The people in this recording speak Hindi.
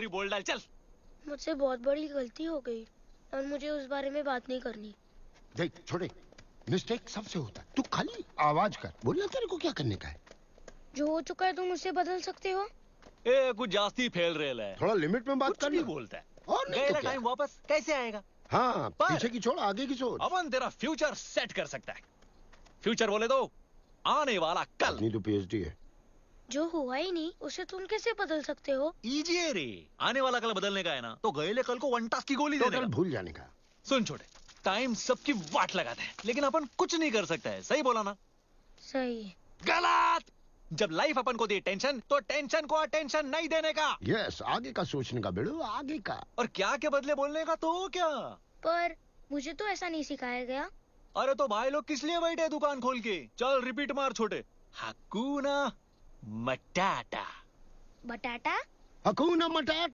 पूरी बोल डाल चल मुझसे बहुत बड़ी गलती हो गई और मुझे उस बारे में बात नहीं करनी देख छोड़े मिस्टेक सबसे होता है तू खाली आवाज कर बोलना तेरे को क्या करने का है जो हो चुका है तुम उसे बदल सकते हो ए कुछ जास्ती फैल रहे है थोड़ा लिमिट में बात कर बोलता है और नहीं तो टाइम वापस कैसे आएगा हाँ पीछे की छोड़ आगे की छोड़ अवन तेरा फ्यूचर सेट कर सकता है फ्यूचर बोले तो आने वाला कल नहीं तो पीएचडी है जो हुआ ही नहीं उसे तुम कैसे बदल सकते हो इजी है रे आने वाला कल बदलने का है ना तो गए कल को वन टास्क की गोली तो देने भूल जाने का सुन छोटे टाइम सबकी वाट लगाता है लेकिन अपन कुछ नहीं कर सकता है सही बोला ना सही गलत जब लाइफ अपन को दे टेंशन तो टेंशन को अटेंशन नहीं देने का यस yes, आगे का सोचने का बेड़ो आगे का और क्या के बदले बोलने का तो क्या पर मुझे तो ऐसा नहीं सिखाया गया अरे तो भाई लोग किस लिए बैठे दुकान खोल के चल रिपीट मार छोटे ना Matata. Batata? Hakuna Matata.